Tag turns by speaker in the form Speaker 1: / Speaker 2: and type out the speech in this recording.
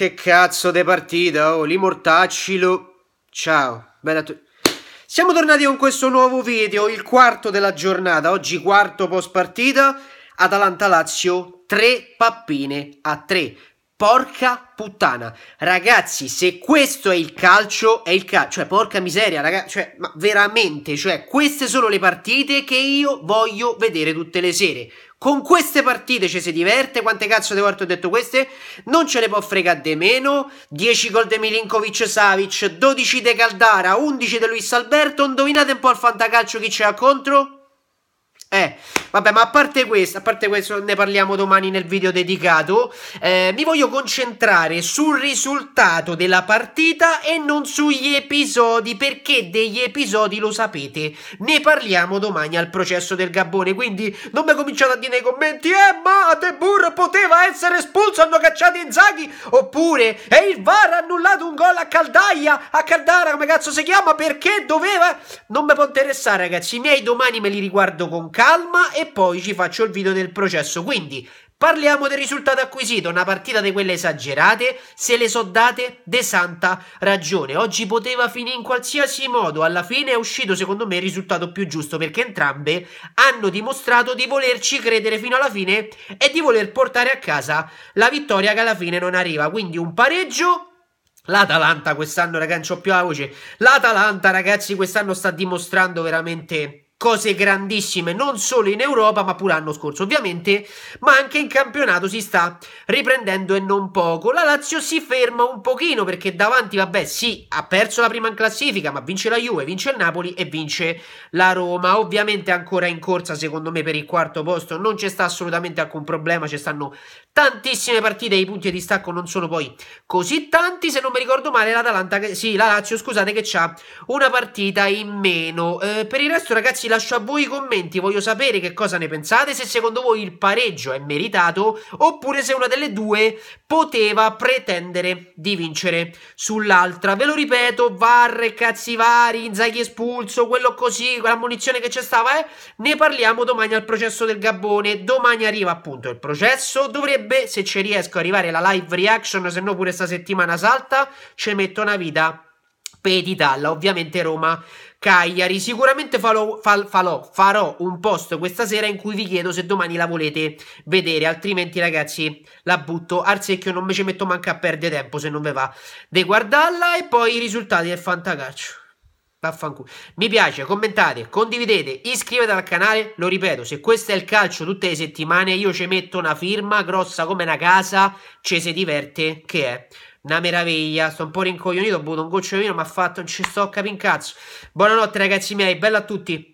Speaker 1: Che cazzo de partita, oh, li mortacci lo... Ciao, bella... To- siamo tornati con questo nuovo video, il quarto della giornata, oggi quarto post partita, Atalanta-Lazio, tre pappine a tre. Porca puttana, ragazzi, se questo è il calcio, è il calcio, cioè porca miseria, ragazzi, cioè, ma veramente, cioè, queste sono le partite che io voglio vedere tutte le sere. Con queste partite ci si diverte. Quante cazzo devo volte ho detto queste? Non ce ne può fregare di meno. 10 gol di Milinkovic Savic, 12 di Caldara, 11 di Luis Alberto. Indovinate un po' al fantacalcio chi c'è contro? Eh, vabbè, ma a parte questo, a parte questo ne parliamo domani nel video dedicato. Eh, mi voglio concentrare sul risultato della partita e non sugli episodi, perché degli episodi lo sapete. Ne parliamo domani al processo del Gabbone. Quindi non mi cominciate a dire nei commenti: Eh, ma De Burr poteva essere espulso, hanno cacciato Inzaghi. Oppure E il VAR ha annullato un gol a Caldaia, a Caldara, come cazzo si chiama? Perché doveva. Non mi può interessare, ragazzi. I miei domani me li riguardo con calma calma e poi ci faccio il video del processo. Quindi Parliamo del risultato acquisito, una partita di quelle esagerate, se le so date de santa ragione. Oggi poteva finire in qualsiasi modo, alla fine è uscito secondo me il risultato più giusto perché entrambe hanno dimostrato di volerci credere fino alla fine e di voler portare a casa la vittoria che alla fine non arriva. Quindi un pareggio L'Atalanta quest'anno, ragazzi, ho più la voce. L'Atalanta, ragazzi, quest'anno sta dimostrando veramente cose grandissime non solo in Europa ma pure l'anno scorso ovviamente ma anche in campionato si sta riprendendo e non poco la Lazio si ferma un pochino perché davanti vabbè sì ha perso la prima in classifica ma vince la Juve vince il Napoli e vince la Roma ovviamente ancora in corsa secondo me per il quarto posto non c'è sta assolutamente alcun problema ci stanno tantissime partite i punti di stacco non sono poi così tanti se non mi ricordo male l'Atalanta sì la Lazio scusate che c'ha una partita in meno eh, per il resto ragazzi lascio a voi i commenti, voglio sapere che cosa ne pensate, se secondo voi il pareggio è meritato oppure se una delle due poteva pretendere di vincere sull'altra. Ve lo ripeto, Varre, cazzi vari, Inzaghi espulso, quello così, munizione che c'è stava, eh? Ne parliamo domani al processo del Gabbone, domani arriva appunto il processo, dovrebbe, se ci riesco, arrivare la live reaction, se no pure sta settimana salta, ci metto una vita speditarla. Ovviamente Roma Cagliari. Sicuramente farò, farò, farò, un post questa sera in cui vi chiedo se domani la volete vedere. Altrimenti, ragazzi, la butto al secchio. Non mi ci metto manco a perdere tempo se non ve va di guardarla. E poi i risultati del fantacaccio. Vaffanculo. Mi piace, commentate, condividete, iscrivetevi al canale. Lo ripeto, se questo è il calcio tutte le settimane, io ci metto una firma grossa come una casa. Ci si diverte, che è una meraviglia. Sto un po' rincoglionito, ho bevuto un goccio di vino, ma ha fatto, non ci sto a capire un cazzo. Buonanotte ragazzi miei, bello a tutti.